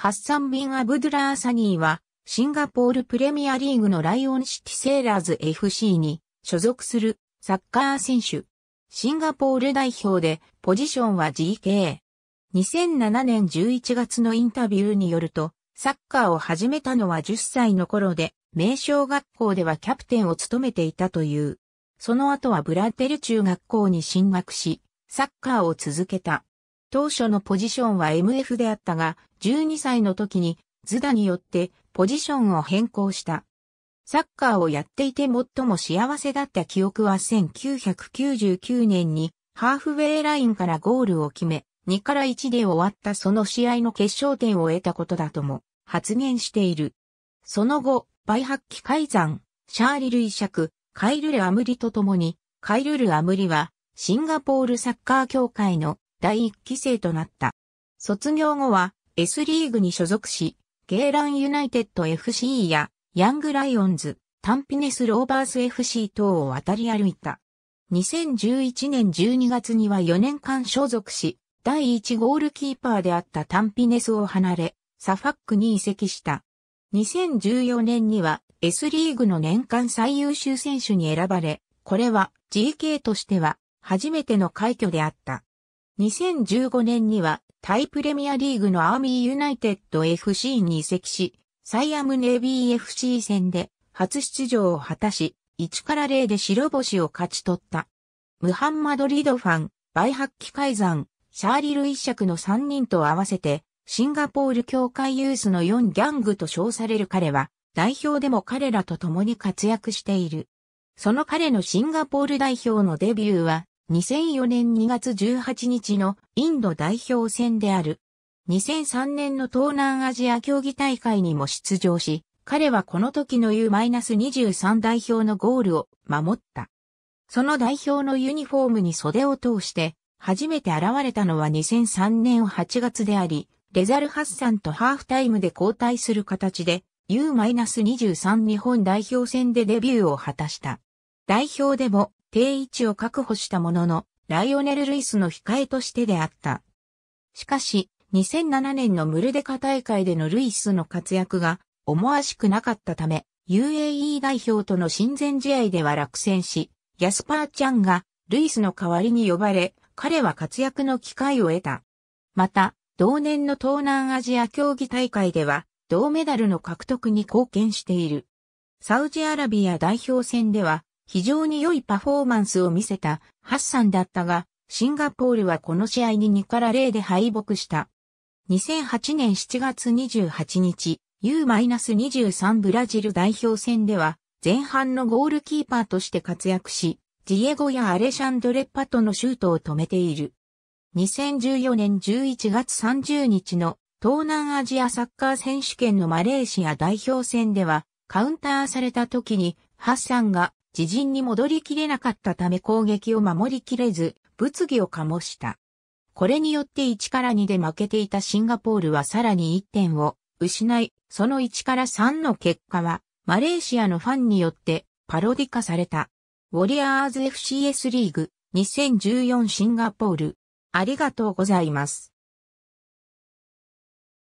ハッサン・ビン・アブドゥラー・サニーは、シンガポールプレミアリーグのライオンシティセーラーズ FC に所属するサッカー選手。シンガポール代表でポジションは GK。2007年11月のインタビューによると、サッカーを始めたのは10歳の頃で、名称学校ではキャプテンを務めていたという。その後はブラッテル中学校に進学し、サッカーを続けた。当初のポジションは MF であったが、12歳の時にズダによってポジションを変更した。サッカーをやっていて最も幸せだった記憶は1999年にハーフウェイラインからゴールを決め、2から1で終わったその試合の決勝点を得たことだとも発言している。その後、バイハッキ改ざん、シャーリルイシャク、カイルルアムリと共に、カイルルアムリはシンガポールサッカー協会の第1期生となった。卒業後は S リーグに所属し、ゲーランユナイテッド FC やヤングライオンズ、タンピネスローバース FC 等を渡り歩いた。2011年12月には4年間所属し、第1ゴールキーパーであったタンピネスを離れ、サファックに移籍した。2014年には S リーグの年間最優秀選手に選ばれ、これは GK としては初めての快挙であった。2015年にはタイプレミアリーグのアーミーユナイテッド FC に移籍し、サイアムネビー FC 戦で初出場を果たし、1から0で白星を勝ち取った。ムハンマドリドファン、バイハッキ改ざん、シャーリル一尺の3人と合わせて、シンガポール協会ユースの4ギャングと称される彼は、代表でも彼らと共に活躍している。その彼のシンガポール代表のデビューは2004年2月18日のインド代表戦である。2003年の東南アジア競技大会にも出場し、彼はこの時の U-23 代表のゴールを守った。その代表のユニフォームに袖を通して、初めて現れたのは2003年8月であり、レザルハッサンとハーフタイムで交代する形で、U-23 日本代表戦でデビューを果たした。代表でも定位置を確保したものの、ライオネル・ルイスの控えとしてであった。しかし、2007年のムルデカ大会でのルイスの活躍が思わしくなかったため、UAE 代表との親善試合では落選し、ヤスパーちゃんがルイスの代わりに呼ばれ、彼は活躍の機会を得た。また、同年の東南アジア競技大会では、銅メダルの獲得に貢献している。サウジアラビア代表戦では、非常に良いパフォーマンスを見せたハッサンだったが、シンガポールはこの試合に2から0で敗北した。2008年7月28日、U-23 ブラジル代表戦では、前半のゴールキーパーとして活躍し、ジエゴやアレシャンドレ・ッパとのシュートを止めている。2014年11月30日の東南アジアサッカー選手権のマレーシア代表戦では、カウンターされた時に、ハッサンが自陣に戻りきれなかったため攻撃を守りきれず、物議を醸した。これによって1から2で負けていたシンガポールはさらに1点を失い、その1から3の結果は、マレーシアのファンによってパロディ化された。ウォリアーズ FCS リーグ2014シンガポール。ありがとうございます。